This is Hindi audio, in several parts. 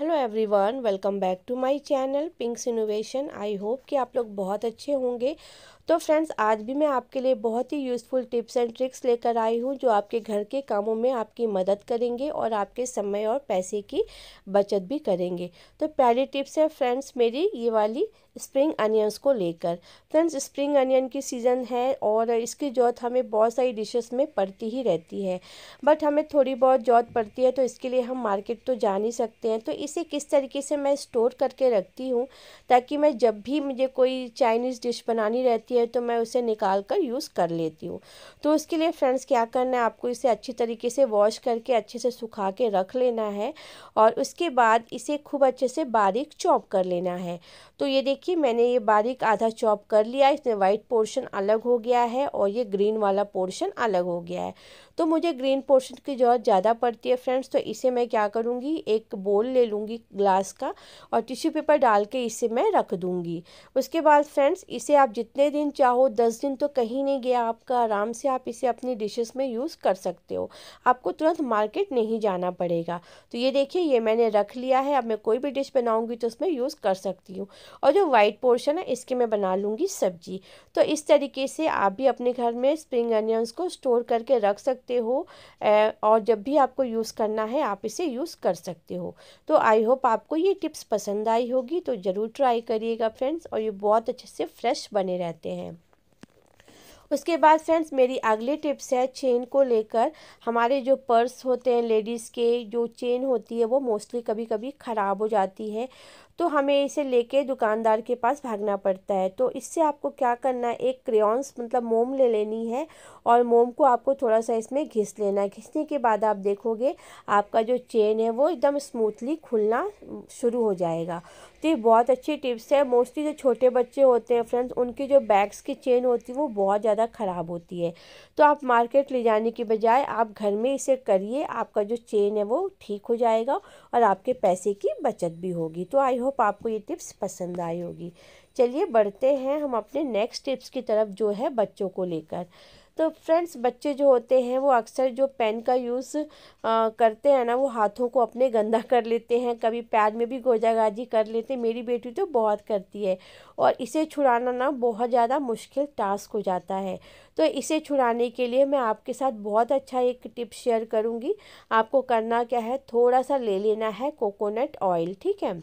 hello everyone welcome back to my channel pinks innovation I hope कि आप लोग बहुत अच्छे होंगे तो फ्रेंड्स आज भी मैं आपके लिए बहुत ही यूज़फुल टिप्स एंड ट्रिक्स लेकर आई हूँ जो आपके घर के कामों में आपकी मदद करेंगे और आपके समय और पैसे की बचत भी करेंगे तो पहली टिप्स है फ्रेंड्स मेरी ये वाली स्प्रिंग अनियंस को लेकर फ्रेंड्स स्प्रिंग अनियन की सीज़न है और इसकी ज़रूरत हमें बहुत सारी डिशेस में पड़ती ही रहती है बट हमें थोड़ी बहुत जरूरत पड़ती है तो इसके लिए हम मार्केट तो जा नहीं सकते हैं तो इसे किस तरीके से मैं स्टोर करके रखती हूँ ताकि मैं जब भी मुझे कोई चाइनीज़ डिश बनानी रहती है तो मैं उसे निकाल कर यूज़ कर लेती हूँ तो उसके लिए फ्रेंड्स क्या करना है आपको इसे अच्छी तरीके से वॉश करके अच्छे से सुखा के रख लेना है और उसके बाद इसे खूब अच्छे से बारीक चॉप कर लेना है तो ये देखिए देखिए मैंने ये बारीक आधा चॉप कर लिया इसमें वाइट पोर्शन अलग हो गया है और ये ग्रीन वाला पोर्शन अलग हो गया है तो मुझे ग्रीन पोर्शन की ज़रूरत ज़्यादा पड़ती है फ्रेंड्स तो इसे मैं क्या करूँगी एक बोल ले लूँगी ग्लास का और टिश्यू पेपर डाल के इसे मैं रख दूँगी उसके बाद फ्रेंड्स इसे आप जितने दिन चाहो दस दिन तो कहीं नहीं गया आपका आराम से आप इसे अपनी डिशेस में यूज़ कर सकते हो आपको तुरंत मार्केट नहीं जाना पड़ेगा तो ये देखिए ये मैंने रख लिया है अब मैं कोई भी डिश बनाऊँगी तो उसमें यूज़ कर सकती हूँ और जो वाइट पोर्शन है इसके मैं बना लूँगी सब्जी तो इस तरीके से आप भी अपने घर में स्प्रिंग अनियंस को स्टोर करके रख सकते हो और जब भी आपको यूज़ करना है आप इसे यूज़ कर सकते हो तो आई होप आपको ये टिप्स पसंद आई होगी तो ज़रूर ट्राई करिएगा फ्रेंड्स और ये बहुत अच्छे से फ्रेश बने रहते हैं उसके बाद फ्रेंड्स मेरी अगली टिप्स है चेन को लेकर हमारे जो पर्स होते हैं लेडीज़ के जो चेन होती है वो मोस्टली कभी कभी ख़राब हो जाती है तो हमें इसे लेके दुकानदार के पास भागना पड़ता है तो इससे आपको क्या करना है एक क्रेन्स मतलब मोम ले लेनी है और मोम को आपको थोड़ा सा इसमें घिस लेना है घिसने के बाद आप देखोगे आपका जो चेन है वो एकदम स्मूथली खुलना शुरू हो जाएगा तो ये बहुत अच्छी टिप्स है मोस्टली जो छोटे बच्चे होते हैं फ्रेंड्स उनकी जो बैग्स की चेन होती है वो बहुत ज़्यादा ज़्यादा ख़राब होती है तो आप मार्केट ले जाने के बजाय आप घर में इसे करिए आपका जो चेन है वो ठीक हो जाएगा और आपके पैसे की बचत भी होगी तो आई होप आपको ये टिप्स पसंद आई होगी चलिए बढ़ते हैं हम अपने नेक्स्ट टिप्स की तरफ जो है बच्चों को लेकर तो फ्रेंड्स बच्चे जो होते हैं वो अक्सर जो पेन का यूज़ करते हैं ना वो हाथों को अपने गंदा कर लेते हैं कभी पैर में भी गोजागाजी कर लेते हैं मेरी बेटी तो बहुत करती है और इसे छुड़ाना ना बहुत ज़्यादा मुश्किल टास्क हो जाता है तो इसे छुड़ाने के लिए मैं आपके साथ बहुत अच्छा एक टिप शेयर करूँगी आपको करना क्या है थोड़ा सा ले लेना है कोकोनट ऑयल ठीक है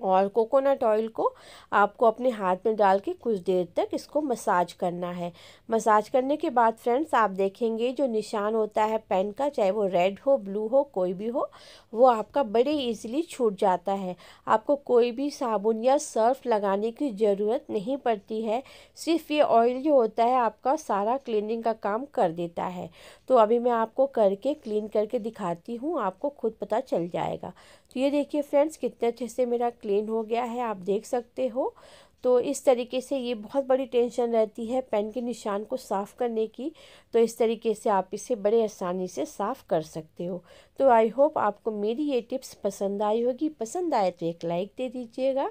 और कोकोनट ऑयल को आपको अपने हाथ में डाल के कुछ देर तक इसको मसाज करना है मसाज करने के बाद फ्रेंड्स आप देखेंगे जो निशान होता है पेन का चाहे वो रेड हो ब्लू हो कोई भी हो वो आपका बड़े इजीली छूट जाता है आपको कोई भी साबुन या सर्फ लगाने की ज़रूरत नहीं पड़ती है सिर्फ ये ऑयल जो होता है आपका सारा क्लिनिंग का काम कर देता है तो अभी मैं आपको करके क्लीन करके दिखाती हूँ आपको खुद पता चल जाएगा ये देखिए फ्रेंड्स कितने अच्छे से मेरा क्लीन हो गया है आप देख सकते हो तो इस तरीके से ये बहुत बड़ी टेंशन रहती है पेन के निशान को साफ़ करने की तो इस तरीके से आप इसे बड़े आसानी से साफ़ कर सकते हो तो आई होप आपको मेरी ये टिप्स पसंद आई होगी पसंद आए तो एक लाइक दे दीजिएगा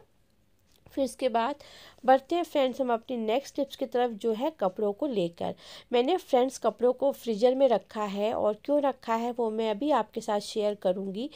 फिर इसके बाद बढ़ते हैं फ्रेंड्स हम अपनी नेक्स्ट टिप्स की तरफ जो है कपड़ों को लेकर मैंने फ्रेंड्स कपड़ों को फ्रीजर में रखा है और क्यों रखा है वो मैं अभी आपके साथ शेयर करूँगी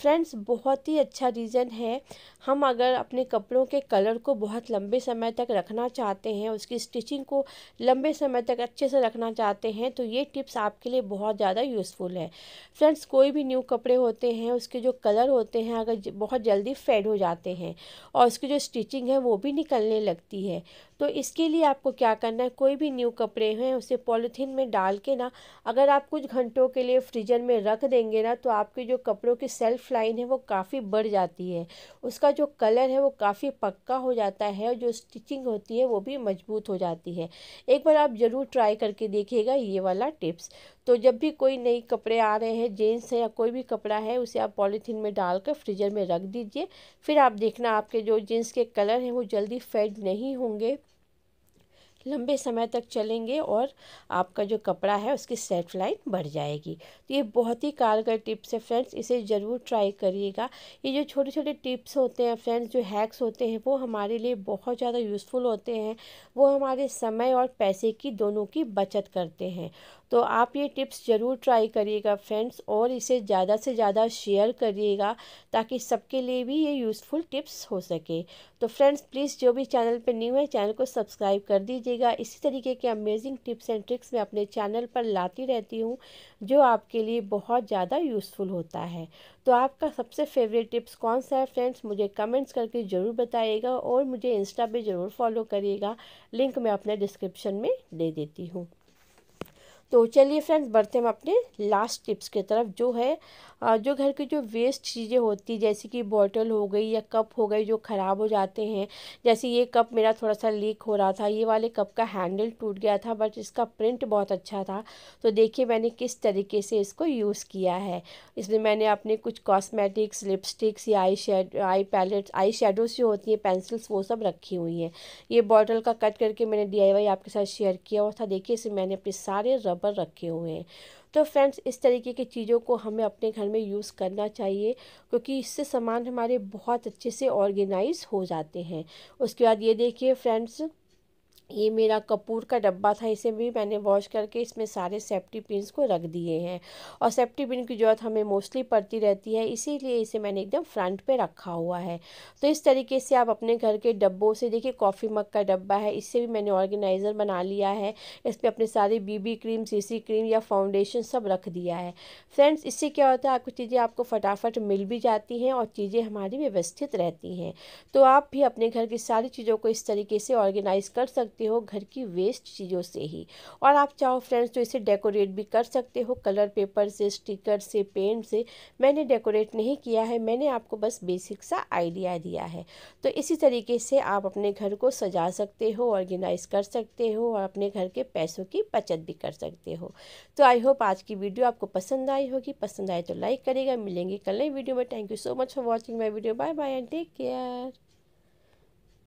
फ्रेंड्स बहुत ही अच्छा रीज़न है हम अगर अपने कपड़ों के कलर को बहुत लंबे समय तक रखना चाहते हैं उसकी स्टिचिंग को लंबे समय तक अच्छे से रखना चाहते हैं तो ये टिप्स आपके लिए बहुत ज़्यादा यूज़फुल है फ्रेंड्स कोई भी न्यू कपड़े होते हैं उसके जो कलर होते हैं अगर बहुत जल्दी फेड हो जाते हैं और उसकी जो स्टिचिंग स्टिचिंग है वो भी निकलने लगती है तो इसके लिए आपको क्या करना है कोई भी न्यू कपड़े हैं उसे पॉलीथीन में डाल के ना अगर आप कुछ घंटों के लिए फ्रीजर में रख देंगे ना तो आपके जो कपड़ों की सेल्फ लाइन है वो काफ़ी बढ़ जाती है उसका जो कलर है वो काफ़ी पक्का हो जाता है और जो स्टिचिंग होती है वो भी मजबूत हो जाती है एक बार आप ज़रूर ट्राई करके देखिएगा ये वाला टिप्स तो जब भी कोई नई कपड़े आ रहे हैं जेंट्स है या कोई भी कपड़ा है उसे आप पॉलीथीन में डालकर फ्रीजर में रख दीजिए फिर आप देखना आपके जो जीन्स के कलर कलर हैं वो जल्दी फेड नहीं होंगे लंबे समय तक चलेंगे और आपका जो कपड़ा है उसकी सेट लाइन बढ़ जाएगी तो ये बहुत ही कारगर टिप्स है फ्रेंड्स इसे ज़रूर ट्राई करिएगा ये जो छोटे छोटे टिप्स होते हैं फ्रेंड्स जो हैक्स होते हैं वो हमारे लिए बहुत ज़्यादा यूज़फुल होते हैं वो हमारे समय और पैसे की दोनों की बचत करते हैं तो आप ये टिप्स ज़रूर ट्राई करिएगा फ्रेंड्स और इसे ज़्यादा से ज़्यादा शेयर करिएगा ताकि सबके लिए भी ये यूज़फुल टिप्स हो सके तो फ्रेंड्स प्लीज़ जो भी चैनल पर न्यू है चैनल को सब्सक्राइब कर दीजिएगा इसी तरीके के अमेजिंग टिप्स एंड ट्रिक्स मैं अपने चैनल पर लाती रहती हूँ जो आपके लिए बहुत ज़्यादा यूज़फुल होता है तो आपका सबसे फेवरेट टिप्स कौन सा है फ्रेंड्स मुझे कमेंट्स करके ज़रूर बताइएगा और मुझे इंस्टा पर ज़रूर फॉलो करिएगा लिंक मैं अपने डिस्क्रिप्शन में दे देती हूँ तो चलिए फ्रेंड्स बढ़ते हम अपने लास्ट टिप्स की तरफ जो है जो घर की जो वेस्ट चीज़ें होती है जैसे कि बॉटल हो गई या कप हो गई जो ख़राब हो जाते हैं जैसे ये कप मेरा थोड़ा सा लीक हो रहा था ये वाले कप का हैंडल टूट गया था बट इसका प्रिंट बहुत अच्छा था तो देखिए मैंने किस तरीके से इसको यूज़ किया है इसमें मैंने अपने कुछ कॉस्मेटिक्स लिपस्टिक्स या eye shade eye palettes eye shadows जो होती हैं पेंसिल्स वो सब रखी हुई हैं ये बॉटल का कट करके मैंने डी आपके साथ शेयर किया हुआ था देखिए इसे मैंने अपने सारे रब पर रखे हुए हैं तो फ्रेंड्स इस तरीके की चीज़ों को हमें अपने घर में यूज़ करना चाहिए क्योंकि इससे सामान हमारे बहुत अच्छे से ऑर्गेनाइज हो जाते हैं उसके बाद ये देखिए फ्रेंड्स ये मेरा कपूर का डब्बा था इसे भी मैंने वॉश करके इसमें सारे सेफ्टी पिन्स को रख दिए हैं और सेफ्टी पिन की ज़रूरत हमें मोस्टली पड़ती रहती है इसीलिए इसे मैंने एकदम फ्रंट पे रखा हुआ है तो इस तरीके से आप अपने घर के डब्बों से देखिए कॉफ़ी मग का डब्बा है इससे भी मैंने ऑर्गेनाइज़र बना लिया है इस पर अपने सारे बीबी क्रीम सी क्रीम या फाउंडेशन सब रख दिया है फ्रेंड्स इससे क्या होता है आपको चीज़ें आपको फटाफट मिल भी जाती हैं और चीज़ें हमारी व्यवस्थित रहती हैं तो आप भी अपने घर की सारी चीज़ों को इस तरीके से ऑर्गेनाइज़ कर सकते सकते हो घर की वेस्ट चीज़ों से ही और आप चाहो फ्रेंड्स तो इसे डेकोरेट भी कर सकते हो कलर पेपर से स्टिकर से पेंट से मैंने डेकोरेट नहीं किया है मैंने आपको बस बेसिक सा आइडिया दिया है तो इसी तरीके से आप अपने घर को सजा सकते हो ऑर्गेनाइज कर सकते हो और अपने घर के पैसों की बचत भी कर सकते हो तो आई होप आज की वीडियो आपको पसंद आई होगी पसंद आए तो लाइक करेगा मिलेंगे कल नई वीडियो में thank you so much for watching my video bye bye and take care